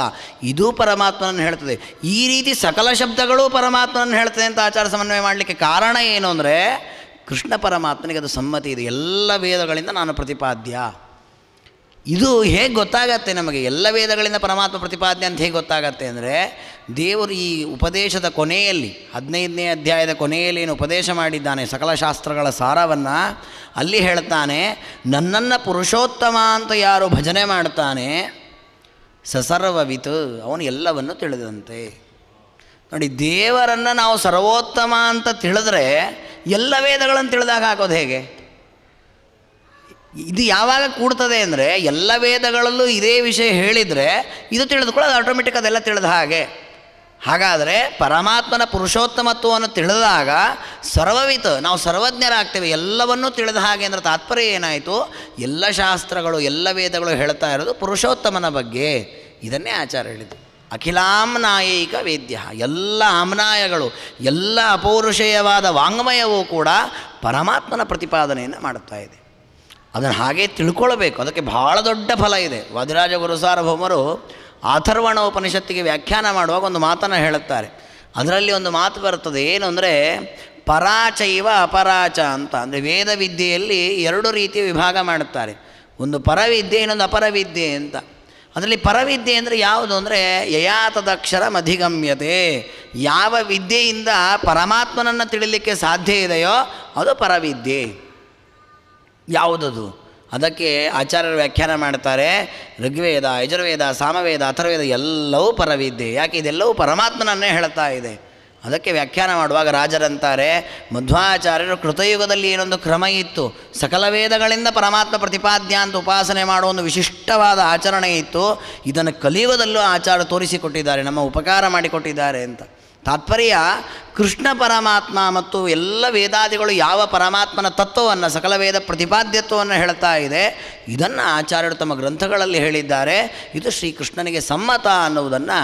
ಇದು ಪರಮಾತ್ಮನನ್ನು ಹೇಳ್ತದೆ ಈ ರೀತಿ ಸಕಲ ಶಬ್ದಗಳು ಪರಮಾತ್ಮನನ್ನು ಹೇಳ್ತದೆ ಅಂತ ಆಚಾರ ಸಮನ್ವಯ ಮಾಡಲಿಕ್ಕೆ ಕಾರಣ ಏನು ಅಂದರೆ ಕೃಷ್ಣ ಪರಮಾತ್ಮನಿಗೆ ಅದು ಸಮ್ಮತಿ ಇದೆ ಎಲ್ಲ ವೇದಗಳಿಂದ ನಾನು ಪ್ರತಿಪಾದ್ಯ ಇದು ಹೇಗೆ ಗೊತ್ತಾಗತ್ತೆ ನಮಗೆ ಎಲ್ಲ ವೇದಗಳಿಂದ ಪರಮಾತ್ಮ ಪ್ರತಿಪಾದನೆ ಅಂತ ಹೇಗೆ ಗೊತ್ತಾಗತ್ತೆ ಅಂದರೆ ದೇವರು ಈ ಉಪದೇಶದ ಕೊನೆಯಲ್ಲಿ ಹದಿನೈದನೇ ಅಧ್ಯಾಯದ ಕೊನೆಯಲ್ಲಿ ಏನು ಉಪದೇಶ ಮಾಡಿದ್ದಾನೆ ಸಕಲ ಶಾಸ್ತ್ರಗಳ ಸಾರವನ್ನು ಅಲ್ಲಿ ಹೇಳ್ತಾನೆ ನನ್ನನ್ನು ಪುರುಷೋತ್ತಮ ಅಂತ ಯಾರು ಭಜನೆ ಮಾಡ್ತಾನೆ ಸಸರ್ವವಿತು ಅವನು ಎಲ್ಲವನ್ನು ತಿಳಿದಂತೆ ನೋಡಿ ದೇವರನ್ನು ನಾವು ಸರ್ವೋತ್ತಮ ಅಂತ ತಿಳಿದ್ರೆ ಎಲ್ಲ ವೇದಗಳನ್ನು ತಿಳಿದಾಗ ಹಾಕೋದು ಹೇಗೆ ಇದು ಯಾವಾಗ ಕೂಡ್ತದೆ ಅಂದರೆ ಎಲ್ಲ ವೇದಗಳಲ್ಲೂ ಇದೇ ವಿಷಯ ಹೇಳಿದರೆ ಇದು ತಿಳಿದುಕೊಳ್ಳೋದು ಆಟೋಮೆಟಿಕ್ ಅದೆಲ್ಲ ತಿಳಿದ ಹಾಗೆ ಹಾಗಾದರೆ ಪರಮಾತ್ಮನ ಪುರುಷೋತ್ತಮತ್ವವನ್ನು ತಿಳಿದಾಗ ಸರ್ವವಿತ ನಾವು ಸರ್ವಜ್ಞರಾಗ್ತೇವೆ ಎಲ್ಲವನ್ನೂ ತಿಳಿದ ಹಾಗೆ ಅಂದರೆ ತಾತ್ಪರ್ಯ ಏನಾಯಿತು ಎಲ್ಲ ಶಾಸ್ತ್ರಗಳು ಎಲ್ಲ ವೇದಗಳು ಹೇಳ್ತಾ ಇರೋದು ಪುರುಷೋತ್ತಮನ ಬಗ್ಗೆ ಇದನ್ನೇ ಆಚಾರ ಹೇಳಿದ್ದು ಅಖಿಲಾಮ್ನಾಯಿಕ ವೇದ್ಯ ಎಲ್ಲ ಆಮ್ನಾಯಗಳು ಎಲ್ಲ ಅಪೌರುಷೇಯವಾದ ವಾಂಗ್ಮಯವೂ ಕೂಡ ಪರಮಾತ್ಮನ ಪ್ರತಿಪಾದನೆಯನ್ನು ಮಾಡುತ್ತಾ ಇದೆ ಅದನ್ನು ಹಾಗೇ ತಿಳ್ಕೊಳ್ಬೇಕು ಅದಕ್ಕೆ ಭಾಳ ದೊಡ್ಡ ಫಲ ಇದೆ ವಜರಾಜ ಗುರುಸಾರ್ವಭೌಮರು ಅಥರ್ವಣ ಉಪನಿಷತ್ತಿಗೆ ವ್ಯಾಖ್ಯಾನ ಮಾಡುವಾಗ ಒಂದು ಮಾತನ್ನು ಹೇಳುತ್ತಾರೆ ಅದರಲ್ಲಿ ಒಂದು ಮಾತು ಬರ್ತದೆ ಏನು ಅಂದರೆ ಪರಾಚೈವ ಅಪರಾಚ ಅಂತ ಅಂದರೆ ವೇದ ವಿದ್ಯೆಯಲ್ಲಿ ಎರಡು ರೀತಿಯ ವಿಭಾಗ ಮಾಡುತ್ತಾರೆ ಒಂದು ಪರವಿದ್ಯೆ ಇನ್ನೊಂದು ಅಪರವಿದ್ಯೆ ಅಂತ ಅದರಲ್ಲಿ ಪರವಿದ್ಯೆ ಅಂದರೆ ಯಾವುದು ಅಂದರೆ ಯಯಾತದಕ್ಷರ ಅಧಿಗಮ್ಯತೆ ಯಾವ ವಿದ್ಯೆಯಿಂದ ಪರಮಾತ್ಮನನ್ನು ತಿಳಿಲಿಕ್ಕೆ ಸಾಧ್ಯ ಇದೆಯೋ ಅದು ಪರವಿದ್ಯೆ ಯಾವುದದು ಅದಕ್ಕೆ ಆಚಾರ್ಯರು ವ್ಯಾಖ್ಯಾನ ಮಾಡ್ತಾರೆ ಋಗ್ವೇದ ಯಜುರ್ವೇದ ಸಾಮವೇದ ಅಥರ್ವೇದ ಎಲ್ಲವೂ ಪರವಿದ್ದೆ ಯಾಕೆ ಇದೆಲ್ಲವೂ ಪರಮಾತ್ಮನನ್ನೇ ಹೇಳ್ತಾ ಇದೆ ಅದಕ್ಕೆ ವ್ಯಾಖ್ಯಾನ ಮಾಡುವಾಗ ರಾಜರಂತಾರೆ ಮಧ್ವಾಚಾರ್ಯರು ಕೃತಯುಗದಲ್ಲಿ ಏನೊಂದು ಕ್ರಮ ಇತ್ತು ಸಕಲ ವೇದಗಳಿಂದ ಪರಮಾತ್ಮ ಪ್ರತಿಪಾದ್ಯ ಅಂತ ಉಪಾಸನೆ ಮಾಡುವ ಒಂದು ವಿಶಿಷ್ಟವಾದ ಆಚರಣೆ ಇತ್ತು ಇದನ್ನು ಕಲಿಯುಗದಲ್ಲೂ ಆಚಾರ ತೋರಿಸಿಕೊಟ್ಟಿದ್ದಾರೆ ನಮ್ಮ ಉಪಕಾರ ಮಾಡಿಕೊಟ್ಟಿದ್ದಾರೆ ಅಂತ ತಾತ್ಪರ್ಯ ಕೃಷ್ಣ ಪರಮಾತ್ಮ ಮತ್ತು ಎಲ್ಲ ವೇದಾದಿಗಳು ಯಾವ ಪರಮಾತ್ಮನ ತತ್ವವನ್ನು ಸಕಲ ವೇದ ಪ್ರತಿಪಾದ್ಯತ್ವವನ್ನು ಹೇಳ್ತಾ ಇದೆ ಇದನ್ನು ಆಚಾರ್ಯರು ತಮ್ಮ ಗ್ರಂಥಗಳಲ್ಲಿ ಹೇಳಿದ್ದಾರೆ ಇದು ಶ್ರೀಕೃಷ್ಣನಿಗೆ ಸಮ್ಮತ ಅನ್ನುವುದನ್ನು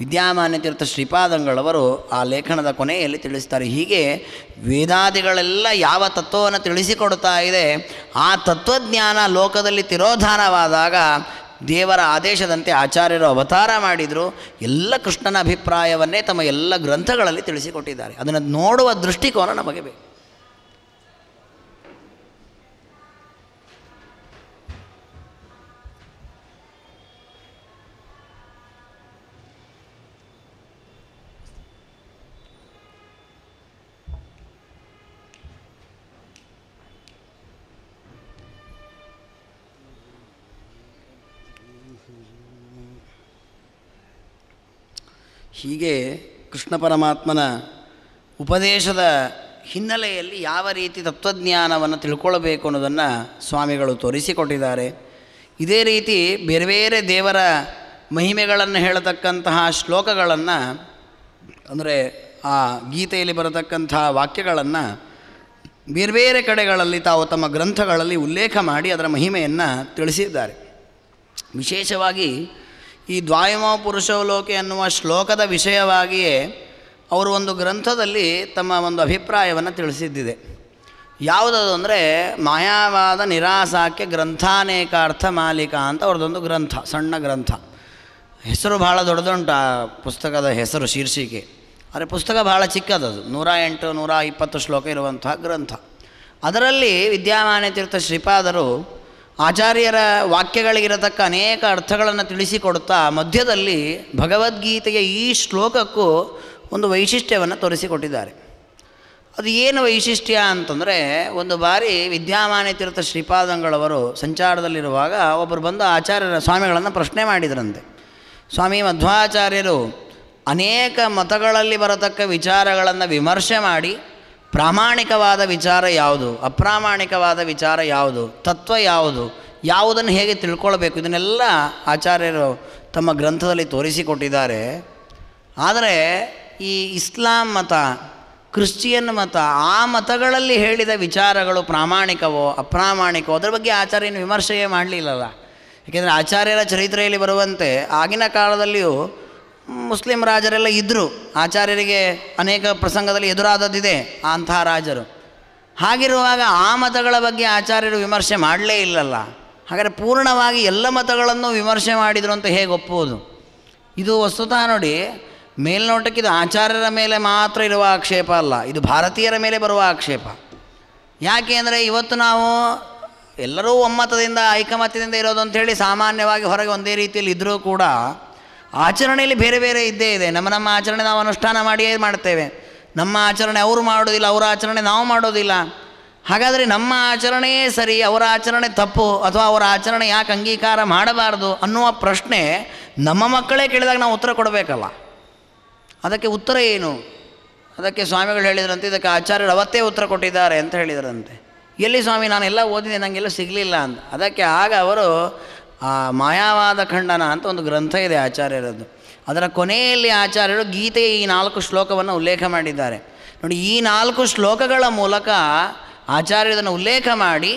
ವಿದ್ಯಾಮಾನ್ಯ ತೀರ್ಥ ಶ್ರೀಪಾದಂಗಳವರು ಆ ಲೇಖನದ ಕೊನೆಯಲ್ಲಿ ತಿಳಿಸ್ತಾರೆ ಹೀಗೆ ವೇದಾದಿಗಳೆಲ್ಲ ಯಾವ ತತ್ವವನ್ನು ತಿಳಿಸಿಕೊಡ್ತಾ ಇದೆ ಆ ತತ್ವಜ್ಞಾನ ಲೋಕದಲ್ಲಿ ತಿರೋಧಾನವಾದಾಗ ದೇವರ ಆದೇಶದಂತೆ ಆಚಾರ್ಯರು ಅವತಾರ ಮಾಡಿದರು ಎಲ್ಲ ಕೃಷ್ಣನ ಅಭಿಪ್ರಾಯವನ್ನೇ ತಮ್ಮ ಎಲ್ಲ ಗ್ರಂಥಗಳಲ್ಲಿ ತಿಳಿಸಿಕೊಟ್ಟಿದ್ದಾರೆ ಅದನ್ನು ನೋಡುವ ದೃಷ್ಟಿಕೋನ ನಮಗೆ ಬೇಕು ಹೀಗೆ ಕೃಷ್ಣ ಪರಮಾತ್ಮನ ಉಪದೇಶದ ಹಿನ್ನೆಲೆಯಲ್ಲಿ ಯಾವ ರೀತಿ ತತ್ವಜ್ಞಾನವನ್ನು ತಿಳ್ಕೊಳ್ಬೇಕು ಅನ್ನೋದನ್ನು ಸ್ವಾಮಿಗಳು ತೋರಿಸಿಕೊಟ್ಟಿದ್ದಾರೆ ಇದೇ ರೀತಿ ಬೇರೆ ಬೇರೆ ದೇವರ ಮಹಿಮೆಗಳನ್ನು ಹೇಳತಕ್ಕಂತಹ ಶ್ಲೋಕಗಳನ್ನು ಅಂದರೆ ಆ ಗೀತೆಯಲ್ಲಿ ಬರತಕ್ಕಂತಹ ವಾಕ್ಯಗಳನ್ನು ಬೇರೆ ಬೇರೆ ಕಡೆಗಳಲ್ಲಿ ತಾವು ತಮ್ಮ ಗ್ರಂಥಗಳಲ್ಲಿ ಉಲ್ಲೇಖ ಮಾಡಿ ಅದರ ಮಹಿಮೆಯನ್ನು ತಿಳಿಸಿದ್ದಾರೆ ವಿಶೇಷವಾಗಿ ಈ ದ್ವಾಯಮ ಪುರುಷವಲೋಕೆ ಎನ್ನುವ ಶ್ಲೋಕದ ವಿಷಯವಾಗಿಯೇ ಅವರು ಒಂದು ಗ್ರಂಥದಲ್ಲಿ ತಮ್ಮ ಒಂದು ಅಭಿಪ್ರಾಯವನ್ನು ತಿಳಿಸಿದ್ದಿದೆ ಯಾವುದದು ಅಂದರೆ ಮಾಯಾವಾದ ನಿರಾಸಾಕ್ಯ ಗ್ರಂಥಾನೇಕಾರ್ಥ ಮಾಲಿಕ ಅಂತ ಅವ್ರದ್ದೊಂದು ಗ್ರಂಥ ಸಣ್ಣ ಗ್ರಂಥ ಹೆಸರು ಭಾಳ ದೊಡ್ಡದುಂಟು ಆ ಪುಸ್ತಕದ ಹೆಸರು ಶೀರ್ಷಿಕೆ ಆದರೆ ಪುಸ್ತಕ ಭಾಳ ಚಿಕ್ಕದದು ನೂರ ಎಂಟು ನೂರ ಇಪ್ಪತ್ತು ಶ್ಲೋಕ ಇರುವಂತಹ ಗ್ರಂಥ ಅದರಲ್ಲಿ ವಿದ್ಯಾಮಾನ ತೀರ್ಥ ಶ್ರೀಪಾದರು ಆಚಾರ್ಯರ ವಾಕ್ಯಗಳಿಗಿರತಕ್ಕ ಅನೇಕ ಅರ್ಥಗಳನ್ನು ತಿಳಿಸಿಕೊಡುತ್ತಾ ಮಧ್ಯದಲ್ಲಿ ಭಗವದ್ಗೀತೆಯ ಈ ಶ್ಲೋಕಕ್ಕೂ ಒಂದು ವೈಶಿಷ್ಟ್ಯವನ್ನು ತೋರಿಸಿಕೊಟ್ಟಿದ್ದಾರೆ ಅದು ಏನು ವೈಶಿಷ್ಟ್ಯ ಅಂತಂದರೆ ಒಂದು ಬಾರಿ ವಿದ್ಯಾಮಾನ್ಯ ತೀರ್ಥ ಶ್ರೀಪಾದಂಗಳವರು ಸಂಚಾರದಲ್ಲಿರುವಾಗ ಒಬ್ಬರು ಬಂದು ಆಚಾರ್ಯರ ಸ್ವಾಮಿಗಳನ್ನು ಪ್ರಶ್ನೆ ಮಾಡಿದರಂತೆ ಸ್ವಾಮಿ ಮಧ್ವಾಚಾರ್ಯರು ಅನೇಕ ಮತಗಳಲ್ಲಿ ಬರತಕ್ಕ ವಿಚಾರಗಳನ್ನು ವಿಮರ್ಶೆ ಮಾಡಿ ಪ್ರಾಮಾಣಿಕವಾದ ವಿಚಾರ ಯಾವುದು ಅಪ್ರಾಮಾಣಿಕವಾದ ವಿಚಾರ ಯಾವುದು ತತ್ವ ಯಾವುದು ಯಾವುದನ್ನು ಹೇಗೆ ತಿಳ್ಕೊಳ್ಬೇಕು ಇದನ್ನೆಲ್ಲ ಆಚಾರ್ಯರು ತಮ್ಮ ಗ್ರಂಥದಲ್ಲಿ ತೋರಿಸಿಕೊಟ್ಟಿದ್ದಾರೆ ಆದರೆ ಈ ಇಸ್ಲಾಂ ಮತ ಕ್ರಿಶ್ಚಿಯನ್ ಮತ ಆ ಮತಗಳಲ್ಲಿ ಹೇಳಿದ ವಿಚಾರಗಳು ಪ್ರಾಮಾಣಿಕವೋ ಅಪ್ರಾಮಾಣಿಕವೋ ಅದರ ಬಗ್ಗೆ ಆಚಾರ್ಯನ ವಿಮರ್ಶೆಯೇ ಮಾಡಲಿಲ್ಲಲ್ಲ ಏಕೆಂದರೆ ಆಚಾರ್ಯರ ಚರಿತ್ರೆಯಲ್ಲಿ ಬರುವಂತೆ ಆಗಿನ ಕಾಲದಲ್ಲಿಯೂ ಮುಸ್ಲಿಂ ರಾಜರೆಲ್ಲ ಇದ್ದರು ಆಚಾರ್ಯರಿಗೆ ಅನೇಕ ಪ್ರಸಂಗದಲ್ಲಿ ಎದುರಾದದ್ದಿದೆ ಅಂಥ ರಾಜರು ಹಾಗಿರುವಾಗ ಆ ಮತಗಳ ಬಗ್ಗೆ ಆಚಾರ್ಯರು ವಿಮರ್ಶೆ ಮಾಡಲೇ ಇಲ್ಲಲ್ಲ ಹಾಗಾದರೆ ಪೂರ್ಣವಾಗಿ ಎಲ್ಲ ಮತಗಳನ್ನು ವಿಮರ್ಶೆ ಮಾಡಿದರು ಅಂತ ಹೇಗೆ ಒಪ್ಪುವುದು ಇದು ವಸ್ತುತ ನೋಡಿ ಮೇಲ್ನೋಟಕ್ಕೆ ಇದು ಆಚಾರ್ಯರ ಮೇಲೆ ಮಾತ್ರ ಇರುವ ಆಕ್ಷೇಪ ಅಲ್ಲ ಇದು ಭಾರತೀಯರ ಮೇಲೆ ಬರುವ ಆಕ್ಷೇಪ ಯಾಕೆ ಅಂದರೆ ಇವತ್ತು ನಾವು ಎಲ್ಲರೂ ಒಮ್ಮತದಿಂದ ಐಕಮತದಿಂದ ಇರೋದು ಅಂತೇಳಿ ಸಾಮಾನ್ಯವಾಗಿ ಹೊರಗೆ ಒಂದೇ ರೀತಿಯಲ್ಲಿ ಇದ್ದರೂ ಕೂಡ ಆಚರಣೆಯಲ್ಲಿ ಬೇರೆ ಬೇರೆ ಇದ್ದೇ ಇದೆ ನಮ್ಮ ನಮ್ಮ ಆಚರಣೆ ನಾವು ಅನುಷ್ಠಾನ ಮಾಡಿಯೇ ಮಾಡ್ತೇವೆ ನಮ್ಮ ಆಚರಣೆ ಅವರು ಮಾಡೋದಿಲ್ಲ ಅವರ ಆಚರಣೆ ನಾವು ಮಾಡೋದಿಲ್ಲ ಹಾಗಾದರೆ ನಮ್ಮ ಆಚರಣೆಯೇ ಸರಿ ಅವರ ಆಚರಣೆ ತಪ್ಪು ಅಥವಾ ಅವರ ಆಚರಣೆ ಯಾಕೆ ಅಂಗೀಕಾರ ಮಾಡಬಾರ್ದು ಅನ್ನುವ ಪ್ರಶ್ನೆ ನಮ್ಮ ಮಕ್ಕಳೇ ಕೇಳಿದಾಗ ನಾವು ಉತ್ತರ ಕೊಡಬೇಕಲ್ಲ ಅದಕ್ಕೆ ಉತ್ತರ ಏನು ಅದಕ್ಕೆ ಸ್ವಾಮಿಗಳು ಹೇಳಿದ್ರಂತೆ ಇದಕ್ಕೆ ಆಚಾರ್ಯರು ಅವತ್ತೇ ಉತ್ತರ ಕೊಟ್ಟಿದ್ದಾರೆ ಅಂತ ಹೇಳಿದ್ರಂತೆ ಎಲ್ಲಿ ಸ್ವಾಮಿ ನಾನೆಲ್ಲ ಓದಿದೆ ನನಗೆಲ್ಲ ಸಿಗಲಿಲ್ಲ ಅಂತ ಅದಕ್ಕೆ ಆಗ ಅವರು ಆ ಮಾಯಾವಾದ ಖಂಡನ ಅಂತ ಒಂದು ಗ್ರಂಥ ಇದೆ ಆಚಾರ್ಯರದ್ದು ಅದರ ಕೊನೆಯಲ್ಲಿ ಆಚಾರ್ಯರು ಗೀತೆಯ ಈ ನಾಲ್ಕು ಶ್ಲೋಕವನ್ನು ಉಲ್ಲೇಖ ಮಾಡಿದ್ದಾರೆ ನೋಡಿ ಈ ನಾಲ್ಕು ಶ್ಲೋಕಗಳ ಮೂಲಕ ಆಚಾರ್ಯರನ್ನು ಉಲ್ಲೇಖ ಮಾಡಿ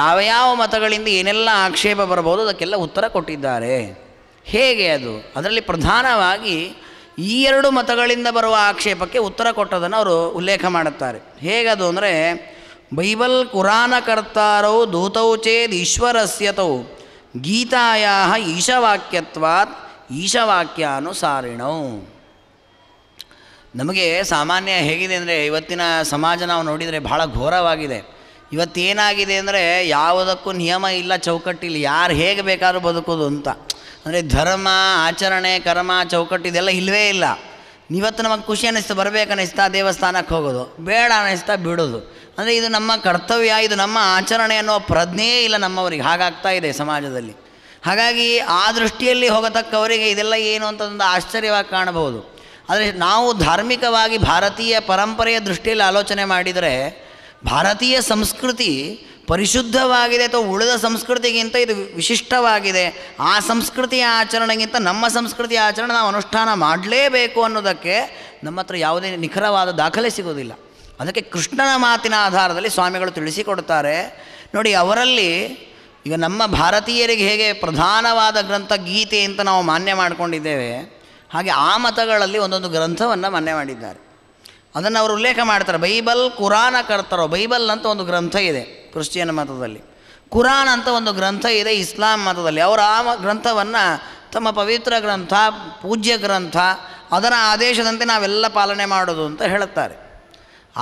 ಯಾವ ಯಾವ ಮತಗಳಿಂದ ಏನೆಲ್ಲ ಆಕ್ಷೇಪ ಬರಬಹುದು ಅದಕ್ಕೆಲ್ಲ ಉತ್ತರ ಕೊಟ್ಟಿದ್ದಾರೆ ಹೇಗೆ ಅದು ಅದರಲ್ಲಿ ಪ್ರಧಾನವಾಗಿ ಈ ಎರಡು ಮತಗಳಿಂದ ಬರುವ ಆಕ್ಷೇಪಕ್ಕೆ ಉತ್ತರ ಕೊಟ್ಟದನ್ನು ಅವರು ಉಲ್ಲೇಖ ಮಾಡುತ್ತಾರೆ ಹೇಗದು ಅಂದರೆ ಬೈಬಲ್ ಕುರಾನ ಕರ್ತಾರೌ ದೂತೌ ಚೇದ್ ಈಶ್ವರಸ್ಯತೌ ಗೀತಾಯಾ ಈಶವಾಕ್ಯತ್ವಾತ್ ಈಶವಾಕ್ಯಾನುಸಾರಿಣ ನಮಗೆ ಸಾಮಾನ್ಯ ಹೇಗಿದೆ ಅಂದರೆ ಇವತ್ತಿನ ಸಮಾಜ ನಾವು ನೋಡಿದರೆ ಭಾಳ ಘೋರವಾಗಿದೆ ಇವತ್ತೇನಾಗಿದೆ ಅಂದರೆ ಯಾವುದಕ್ಕೂ ನಿಯಮ ಇಲ್ಲ ಚೌಕಟ್ಟಿಲ್ಲ ಯಾರು ಹೇಗೆ ಬೇಕಾದ್ರೂ ಬದುಕೋದು ಅಂತ ಅಂದರೆ ಧರ್ಮ ಆಚರಣೆ ಕರ್ಮ ಚೌಕಟ್ಟು ಇದೆಲ್ಲ ಇಲ್ಲವೇ ಇಲ್ಲ ಇವತ್ತು ನಮಗೆ ಖುಷಿ ಅನ್ನಿಸ್ತಾ ಬರಬೇಕು ದೇವಸ್ಥಾನಕ್ಕೆ ಹೋಗೋದು ಬೇಡ ಅನ್ನಿಸ್ತಾ ಬಿಡೋದು ಅಂದರೆ ಇದು ನಮ್ಮ ಕರ್ತವ್ಯ ಇದು ನಮ್ಮ ಆಚರಣೆ ಅನ್ನೋ ಪ್ರಜ್ಞೆಯೇ ಇಲ್ಲ ನಮ್ಮವರಿಗೆ ಹಾಗಾಗ್ತಾ ಇದೆ ಸಮಾಜದಲ್ಲಿ ಹಾಗಾಗಿ ಆ ದೃಷ್ಟಿಯಲ್ಲಿ ಹೋಗತಕ್ಕವರಿಗೆ ಇದೆಲ್ಲ ಏನು ಅಂತ ಆಶ್ಚರ್ಯವಾಗಿ ಕಾಣಬಹುದು ಆದರೆ ನಾವು ಧಾರ್ಮಿಕವಾಗಿ ಭಾರತೀಯ ಪರಂಪರೆಯ ದೃಷ್ಟಿಯಲ್ಲಿ ಆಲೋಚನೆ ಮಾಡಿದರೆ ಭಾರತೀಯ ಸಂಸ್ಕೃತಿ ಪರಿಶುದ್ಧವಾಗಿದೆ ಅಥವಾ ಉಳಿದ ಸಂಸ್ಕೃತಿಗಿಂತ ಇದು ವಿಶಿಷ್ಟವಾಗಿದೆ ಆ ಸಂಸ್ಕೃತಿಯ ಆಚರಣೆಗಿಂತ ನಮ್ಮ ಸಂಸ್ಕೃತಿಯ ಆಚರಣೆ ನಾವು ಅನುಷ್ಠಾನ ಮಾಡಲೇಬೇಕು ಅನ್ನೋದಕ್ಕೆ ನಮ್ಮ ಹತ್ರ ಯಾವುದೇ ನಿಖರವಾದ ದಾಖಲೆ ಸಿಗೋದಿಲ್ಲ ಅದಕ್ಕೆ ಕೃಷ್ಣನ ಮಾತಿನ ಆಧಾರದಲ್ಲಿ ಸ್ವಾಮಿಗಳು ತಿಳಿಸಿಕೊಡ್ತಾರೆ ನೋಡಿ ಅವರಲ್ಲಿ ಈಗ ನಮ್ಮ ಭಾರತೀಯರಿಗೆ ಹೇಗೆ ಪ್ರಧಾನವಾದ ಗ್ರಂಥ ಗೀತೆ ಅಂತ ನಾವು ಮಾನ್ಯ ಮಾಡಿಕೊಂಡಿದ್ದೇವೆ ಹಾಗೆ ಆ ಮತಗಳಲ್ಲಿ ಒಂದೊಂದು ಗ್ರಂಥವನ್ನು ಮಾನ್ಯ ಮಾಡಿದ್ದಾರೆ ಅದನ್ನು ಅವರು ಉಲ್ಲೇಖ ಮಾಡ್ತಾರೆ ಬೈಬಲ್ ಕುರಾನ ಕರ್ತರೋ ಬೈಬಲ್ ಅಂತ ಒಂದು ಗ್ರಂಥ ಇದೆ ಕ್ರಿಶ್ಚಿಯನ್ ಮತದಲ್ಲಿ ಕುರಾನ್ ಅಂತ ಒಂದು ಗ್ರಂಥ ಇದೆ ಇಸ್ಲಾಂ ಮತದಲ್ಲಿ ಅವರು ಆ ಗ್ರಂಥವನ್ನು ತಮ್ಮ ಪವಿತ್ರ ಗ್ರಂಥ ಪೂಜ್ಯ ಗ್ರಂಥ ಅದರ ಆದೇಶದಂತೆ ನಾವೆಲ್ಲ ಪಾಲನೆ ಮಾಡೋದು ಅಂತ ಹೇಳುತ್ತಾರೆ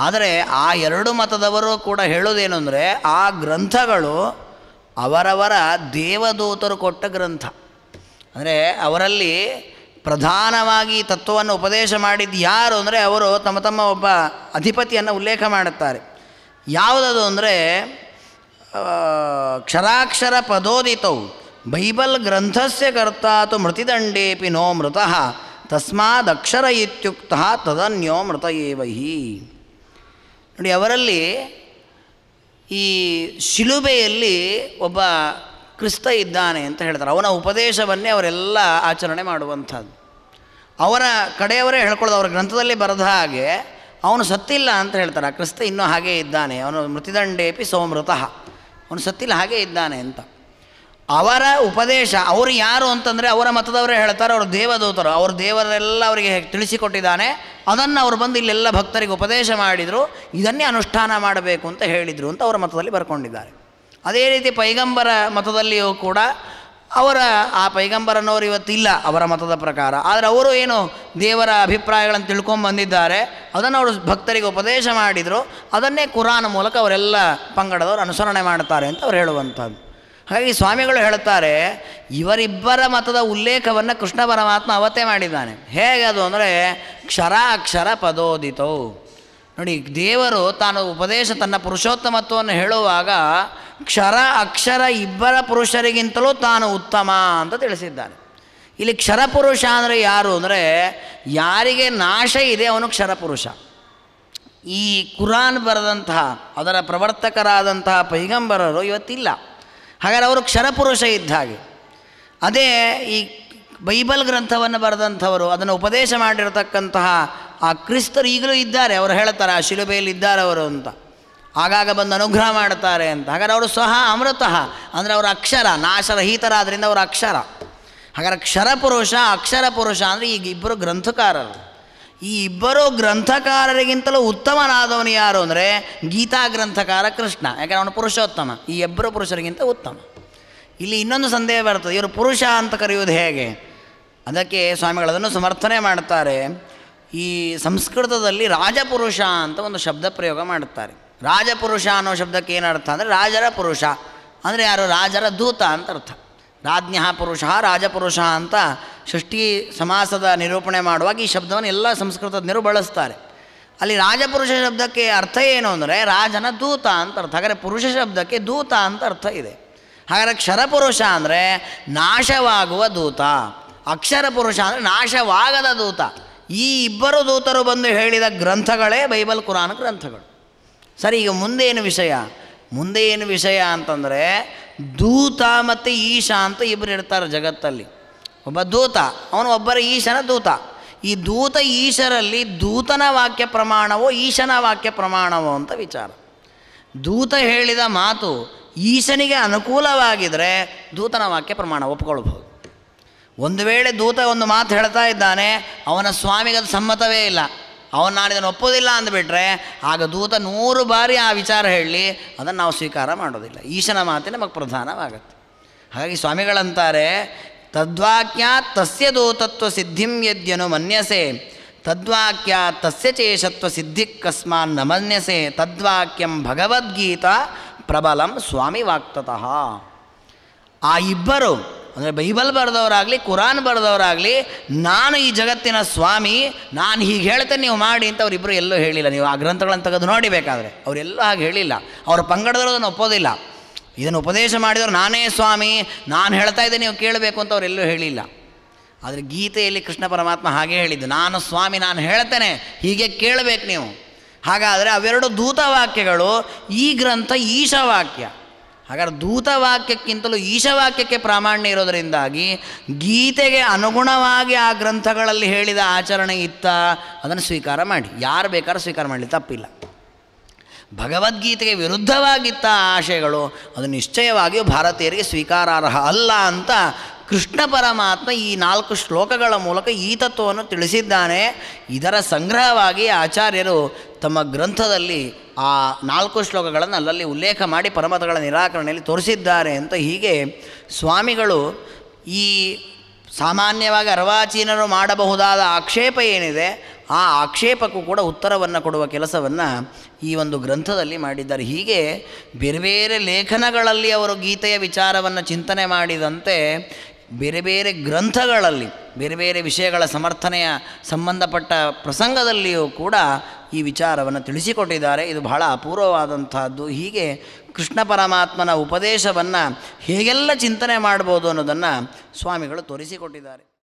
ಆದರೆ ಆ ಎರಡು ಮತದವರು ಕೂಡ ಹೇಳೋದೇನು ಅಂದರೆ ಆ ಗ್ರಂಥಗಳು ಅವರವರ ದೇವದೂತರು ಕೊಟ್ಟ ಗ್ರಂಥ ಅಂದರೆ ಅವರಲ್ಲಿ ಪ್ರಧಾನವಾಗಿ ತತ್ವವನ್ನು ಉಪದೇಶ ಮಾಡಿದ್ದು ಯಾರು ಅಂದರೆ ಅವರು ತಮ್ಮ ತಮ್ಮ ಒಬ್ಬ ಅಧಿಪತಿಯನ್ನು ಉಲ್ಲೇಖ ಮಾಡುತ್ತಾರೆ ಯಾವುದದು ಅಂದರೆ ಕ್ಷರಾಕ್ಷರ ಪದೋದಿತವು ಬೈಬಲ್ ಗ್ರಂಥಸ್ಯ ಕರ್ತಾತು ಮೃತಿದಂಡೇಪಿ ನೋ ಮೃತ ತಸ್ಮಾದಕ್ಷರ ಇತ್ಯುಕ್ತ ತದನ್ಯೋ ಮೃತ ನೋಡಿ ಅವರಲ್ಲಿ ಈ ಶಿಲುಬೆಯಲ್ಲಿ ಒಬ್ಬ ಕ್ರಿಸ್ತ ಇದ್ದಾನೆ ಅಂತ ಹೇಳ್ತಾರೆ ಅವನ ಉಪದೇಶವನ್ನೇ ಅವರೆಲ್ಲ ಆಚರಣೆ ಮಾಡುವಂಥದ್ದು ಅವರ ಕಡೆಯವರೇ ಹೇಳ್ಕೊಳ್ಳೋದು ಅವರ ಗ್ರಂಥದಲ್ಲಿ ಬರೆದ ಹಾಗೆ ಅವನು ಸತ್ತಿಲ್ಲ ಅಂತ ಹೇಳ್ತಾರೆ ಆ ಕ್ರಿಸ್ತ ಇನ್ನೂ ಹಾಗೇ ಇದ್ದಾನೆ ಅವನು ಮೃತಿದಂಡೇಪಿ ಸೋಮೃತಃ ಅವನು ಸತ್ತಿಲ್ಲ ಹಾಗೇ ಇದ್ದಾನೆ ಅಂತ ಅವರ ಉಪದೇಶ ಅವರು ಯಾರು ಅಂತಂದರೆ ಅವರ ಮತದವರೇ ಹೇಳ್ತಾರೆ ಅವರು ದೇವದೂತರು ಅವರು ದೇವರೆಲ್ಲ ಅವರಿಗೆ ತಿಳಿಸಿಕೊಟ್ಟಿದ್ದಾನೆ ಅದನ್ನು ಅವರು ಬಂದು ಇಲ್ಲೆಲ್ಲ ಭಕ್ತರಿಗೆ ಉಪದೇಶ ಮಾಡಿದರು ಇದನ್ನೇ ಅನುಷ್ಠಾನ ಮಾಡಬೇಕು ಅಂತ ಹೇಳಿದರು ಅಂತ ಅವರ ಮತದಲ್ಲಿ ಬರ್ಕೊಂಡಿದ್ದಾರೆ ಅದೇ ರೀತಿ ಪೈಗಂಬರ ಮತದಲ್ಲಿಯೂ ಕೂಡ ಅವರ ಆ ಪೈಗಂಬರನವರು ಇವತ್ತಿಲ್ಲ ಅವರ ಮತದ ಪ್ರಕಾರ ಆದರೆ ಅವರು ಏನು ದೇವರ ಅಭಿಪ್ರಾಯಗಳನ್ನು ತಿಳ್ಕೊಂಡು ಬಂದಿದ್ದಾರೆ ಅದನ್ನು ಅವರು ಭಕ್ತರಿಗೆ ಉಪದೇಶ ಮಾಡಿದರು ಅದನ್ನೇ ಕುರಾನ್ ಮೂಲಕ ಅವರೆಲ್ಲ ಪಂಗಡದವರು ಅನುಸರಣೆ ಮಾಡ್ತಾರೆ ಅಂತ ಅವ್ರು ಹೇಳುವಂಥದ್ದು ಹಾಗಾಗಿ ಸ್ವಾಮಿಗಳು ಹೇಳುತ್ತಾರೆ ಇವರಿಬ್ಬರ ಮತದ ಉಲ್ಲೇಖವನ್ನು ಕೃಷ್ಣ ಪರಮಾತ್ಮ ಅವತ್ತೇ ಮಾಡಿದ್ದಾನೆ ಹೇಗೆ ಅದು ಅಂದರೆ ಅಕ್ಷರ ಪದೋದಿತವು ನೋಡಿ ದೇವರು ತಾನು ಉಪದೇಶ ತನ್ನ ಪುರುಷೋತ್ತಮತ್ವವನ್ನು ಹೇಳುವಾಗ ಕ್ಷರ ಅಕ್ಷರ ಇಬ್ಬರ ಪುರುಷರಿಗಿಂತಲೂ ತಾನು ಉತ್ತಮ ಅಂತ ತಿಳಿಸಿದ್ದಾನೆ ಇಲ್ಲಿ ಕ್ಷರಪುರುಷ ಅಂದರೆ ಯಾರು ಅಂದರೆ ಯಾರಿಗೆ ನಾಶ ಇದೆ ಅವನು ಕ್ಷರಪುರುಷ ಈ ಕುರಾನ್ ಬರೆದಂತಹ ಅದರ ಪ್ರವರ್ತಕರಾದಂತಹ ಪೈಗಂಬರರು ಇವತ್ತಿಲ್ಲ ಹಾಗಾದ್ರೆ ಅವರು ಕ್ಷರಪುರುಷ ಇದ್ದ ಹಾಗೆ ಅದೇ ಈ ಬೈಬಲ್ ಗ್ರಂಥವನ್ನು ಬರೆದಂಥವರು ಅದನ್ನು ಉಪದೇಶ ಮಾಡಿರತಕ್ಕಂತಹ ಆ ಕ್ರಿಸ್ತರು ಈಗಲೂ ಇದ್ದಾರೆ ಅವರು ಹೇಳ್ತಾರೆ ಆ ಶಿಲುಬೆಯಲ್ಲಿ ಇದ್ದಾರೆ ಅವರು ಅಂತ ಆಗಾಗ ಬಂದು ಅನುಗ್ರಹ ಮಾಡ್ತಾರೆ ಅಂತ ಹಾಗಾದ್ರೆ ಅವರು ಸಹ ಅಮೃತಃ ಅಂದರೆ ಅವರ ಅಕ್ಷರ ನಾಶರಹಿತರಾದ್ರಿಂದ ಅವರ ಅಕ್ಷರ ಹಾಗಾದ್ರೆ ಕ್ಷರಪುರುಷ ಅಕ್ಷರ ಪುರುಷ ಅಂದರೆ ಈಗ ಇಬ್ಬರು ಗ್ರಂಥಕಾರರು ಈ ಇಬ್ಬರು ಗ್ರಂಥಕಾರರಿಗಿಂತಲೂ ಉತ್ತಮನಾದವನು ಯಾರು ಅಂದರೆ ಗೀತಾ ಗ್ರಂಥಕಾರ ಕೃಷ್ಣ ಯಾಕಂದರೆ ಅವನು ಪುರುಷೋತ್ತಮ ಈ ಇಬ್ಬರು ಪುರುಷರಿಗಿಂತ ಉತ್ತಮ ಇಲ್ಲಿ ಇನ್ನೊಂದು ಸಂದೇಹ ಬರ್ತದೆ ಇವರು ಪುರುಷ ಅಂತ ಕರೆಯುವುದು ಹೇಗೆ ಅದಕ್ಕೆ ಅದನ್ನು ಸಮರ್ಥನೆ ಮಾಡ್ತಾರೆ ಈ ಸಂಸ್ಕೃತದಲ್ಲಿ ರಾಜಪುರುಷ ಅಂತ ಒಂದು ಶಬ್ದ ಪ್ರಯೋಗ ಮಾಡುತ್ತಾರೆ ರಾಜಪುರುಷ ಅನ್ನೋ ಶಬ್ದಕ್ಕೆ ಏನರ್ಥ ಅಂದರೆ ರಾಜರ ಪುರುಷ ಅಂದರೆ ಯಾರು ರಾಜರ ದೂತ ಅಂತ ಅರ್ಥ ರಾಜ್ಞ ಪುರುಷ ರಾಜಪುರುಷ ಅಂತ ಷಷ್ಠಿ ಸಮಾಸದ ನಿರೂಪಣೆ ಮಾಡುವಾಗ ಈ ಶಬ್ದವನ್ನು ಎಲ್ಲ ಸಂಸ್ಕೃತಜ್ಞರು ಬಳಸ್ತಾರೆ ಅಲ್ಲಿ ರಾಜಪುರುಷ ಶಬ್ದಕ್ಕೆ ಅರ್ಥ ಏನು ಅಂದರೆ ರಾಜನ ದೂತ ಅಂತ ಅರ್ಥ ಹಾಗಾದರೆ ಪುರುಷ ಶಬ್ದಕ್ಕೆ ದೂತ ಅಂತ ಅರ್ಥ ಇದೆ ಹಾಗಾದರೆ ಕ್ಷರಪುರುಷ ಅಂದರೆ ನಾಶವಾಗುವ ದೂತ ಅಕ್ಷರ ಪುರುಷ ಅಂದರೆ ನಾಶವಾಗದ ದೂತ ಈ ಇಬ್ಬರು ದೂತರು ಬಂದು ಹೇಳಿದ ಗ್ರಂಥಗಳೇ ಬೈಬಲ್ ಕುರಾನ್ ಗ್ರಂಥಗಳು ಸರಿ ಈಗ ಮುಂದೇನು ವಿಷಯ ಮುಂದೆ ಏನು ವಿಷಯ ಅಂತಂದರೆ ದೂತ ಮತ್ತು ಈಶ ಅಂತ ಇಬ್ಬರು ಇರ್ತಾರೆ ಜಗತ್ತಲ್ಲಿ ಒಬ್ಬ ದೂತ ಅವನು ಒಬ್ಬರ ಈಶನ ದೂತ ಈ ದೂತ ಈಶರಲ್ಲಿ ದೂತನ ವಾಕ್ಯ ಪ್ರಮಾಣವೋ ಈಶನ ವಾಕ್ಯ ಪ್ರಮಾಣವೋ ಅಂತ ವಿಚಾರ ದೂತ ಹೇಳಿದ ಮಾತು ಈಶನಿಗೆ ಅನುಕೂಲವಾಗಿದ್ದರೆ ದೂತನ ವಾಕ್ಯ ಪ್ರಮಾಣ ಒಪ್ಕೊಳ್ಬಹುದು ಒಂದು ವೇಳೆ ದೂತ ಒಂದು ಮಾತು ಹೇಳ್ತಾ ಇದ್ದಾನೆ ಅವನ ಸ್ವಾಮಿಗದು ಸಮ್ಮತವೇ ಇಲ್ಲ ಅವನು ನಾನು ಇದನ್ನು ಒಪ್ಪೋದಿಲ್ಲ ಅಂದ್ಬಿಟ್ರೆ ಆಗ ದೂತ ನೂರು ಬಾರಿ ಆ ವಿಚಾರ ಹೇಳಿ ಅದನ್ನು ನಾವು ಸ್ವೀಕಾರ ಮಾಡೋದಿಲ್ಲ ಈಶನ ಮಾತೆ ನಮಗೆ ಪ್ರಧಾನವಾಗುತ್ತೆ ಹಾಗಾಗಿ ಸ್ವಾಮಿಗಳಂತಾರೆ ತದ್ವಾಕ್ಯ ತಸ್ಯ ದೂತತ್ವ ಸಿದ್ಧಿಂ ಯದ್ಯನು ಮನ್ಯಸೆ ತದ್ವಾಕ್ಯ ತಸ್ಯ ಚೇಷತ್ವ ಸಿದ್ಧಿ ಕಸ್ಮಾನ್ ನ ಮನ್ಯಸೆ ತದ್ವಾಕ್ಯಂ ಭಗವದ್ಗೀತಾ ಪ್ರಬಲಂ ಸ್ವಾಮಿ ವಾಕ್ತತಃ ಆ ಇಬ್ಬರು ಅಂದರೆ ಬೈಬಲ್ ಬರೆದವರಾಗಲಿ ಕುರಾನ್ ಬರೆದವರಾಗಲಿ ನಾನು ಈ ಜಗತ್ತಿನ ಸ್ವಾಮಿ ನಾನು ಹೀಗೆ ಹೇಳ್ತೇನೆ ನೀವು ಮಾಡಿ ಅಂತ ಅವರಿಬ್ಬರು ಎಲ್ಲೂ ಹೇಳಿಲ್ಲ ನೀವು ಆ ಗ್ರಂಥಗಳನ್ನು ತೆಗೆದು ನೋಡಿಬೇಕಾದ್ರೆ ಅವರೆಲ್ಲೂ ಹಾಗೆ ಹೇಳಿಲ್ಲ ಅವ್ರ ಪಂಗಡದವರು ಅದನ್ನು ಒಪ್ಪೋದಿಲ್ಲ ಇದನ್ನು ಉಪದೇಶ ಮಾಡಿದವರು ನಾನೇ ಸ್ವಾಮಿ ನಾನು ಹೇಳ್ತಾ ಇದ್ದೆ ನೀವು ಕೇಳಬೇಕು ಅಂತ ಅವರೆಲ್ಲೂ ಹೇಳಿಲ್ಲ ಆದರೆ ಗೀತೆಯಲ್ಲಿ ಕೃಷ್ಣ ಪರಮಾತ್ಮ ಹಾಗೆ ಹೇಳಿದ್ದು ನಾನು ಸ್ವಾಮಿ ನಾನು ಹೇಳ್ತೇನೆ ಹೀಗೆ ಕೇಳಬೇಕು ನೀವು ಹಾಗಾದರೆ ಅವೆರಡು ದೂತವಾಕ್ಯಗಳು ಈ ಗ್ರಂಥ ಈಶಾವಾಕ್ಯ ಹಾಗಾದ್ರೆ ದೂತವಾಕ್ಯಕ್ಕಿಂತಲೂ ಈಶವಾಕ್ಯಕ್ಕೆ ಪ್ರಾಮಾಣ್ಯ ಇರೋದರಿಂದಾಗಿ ಗೀತೆಗೆ ಅನುಗುಣವಾಗಿ ಆ ಗ್ರಂಥಗಳಲ್ಲಿ ಹೇಳಿದ ಆಚರಣೆ ಇತ್ತ ಅದನ್ನು ಸ್ವೀಕಾರ ಮಾಡಿ ಯಾರು ಬೇಕಾದ್ರೂ ಸ್ವೀಕಾರ ಮಾಡಲಿ ತಪ್ಪಿಲ್ಲ ಭಗವದ್ಗೀತೆಗೆ ವಿರುದ್ಧವಾಗಿತ್ತ ಆಶಯಗಳು ಅದು ನಿಶ್ಚಯವಾಗಿಯೂ ಭಾರತೀಯರಿಗೆ ಸ್ವೀಕಾರಾರ್ಹ ಅಲ್ಲ ಅಂತ ಕೃಷ್ಣ ಪರಮಾತ್ಮ ಈ ನಾಲ್ಕು ಶ್ಲೋಕಗಳ ಮೂಲಕ ಈ ತತ್ವವನ್ನು ತಿಳಿಸಿದ್ದಾನೆ ಇದರ ಸಂಗ್ರಹವಾಗಿ ಆಚಾರ್ಯರು ತಮ್ಮ ಗ್ರಂಥದಲ್ಲಿ ಆ ನಾಲ್ಕು ಶ್ಲೋಕಗಳನ್ನು ಅಲ್ಲಲ್ಲಿ ಉಲ್ಲೇಖ ಮಾಡಿ ಪರಮತಗಳ ನಿರಾಕರಣೆಯಲ್ಲಿ ತೋರಿಸಿದ್ದಾರೆ ಅಂತ ಹೀಗೆ ಸ್ವಾಮಿಗಳು ಈ ಸಾಮಾನ್ಯವಾಗಿ ಅರ್ವಾಚೀನರು ಮಾಡಬಹುದಾದ ಆಕ್ಷೇಪ ಏನಿದೆ ಆ ಆಕ್ಷೇಪಕ್ಕೂ ಕೂಡ ಉತ್ತರವನ್ನು ಕೊಡುವ ಕೆಲಸವನ್ನು ಈ ಒಂದು ಗ್ರಂಥದಲ್ಲಿ ಮಾಡಿದ್ದಾರೆ ಹೀಗೆ ಬೇರೆ ಬೇರೆ ಲೇಖನಗಳಲ್ಲಿ ಅವರು ಗೀತೆಯ ವಿಚಾರವನ್ನು ಚಿಂತನೆ ಮಾಡಿದಂತೆ ಬೇರೆ ಬೇರೆ ಗ್ರಂಥಗಳಲ್ಲಿ ಬೇರೆ ಬೇರೆ ವಿಷಯಗಳ ಸಮರ್ಥನೆಯ ಸಂಬಂಧಪಟ್ಟ ಪ್ರಸಂಗದಲ್ಲಿಯೂ ಕೂಡ ಈ ವಿಚಾರವನ್ನು ತಿಳಿಸಿಕೊಟ್ಟಿದ್ದಾರೆ ಇದು ಬಹಳ ಅಪೂರ್ವವಾದಂತಹದ್ದು ಹೀಗೆ ಕೃಷ್ಣ ಪರಮಾತ್ಮನ ಉಪದೇಶವನ್ನು ಹೇಗೆಲ್ಲ ಚಿಂತನೆ ಮಾಡ್ಬೋದು ಅನ್ನೋದನ್ನು ಸ್ವಾಮಿಗಳು ತೋರಿಸಿಕೊಟ್ಟಿದ್ದಾರೆ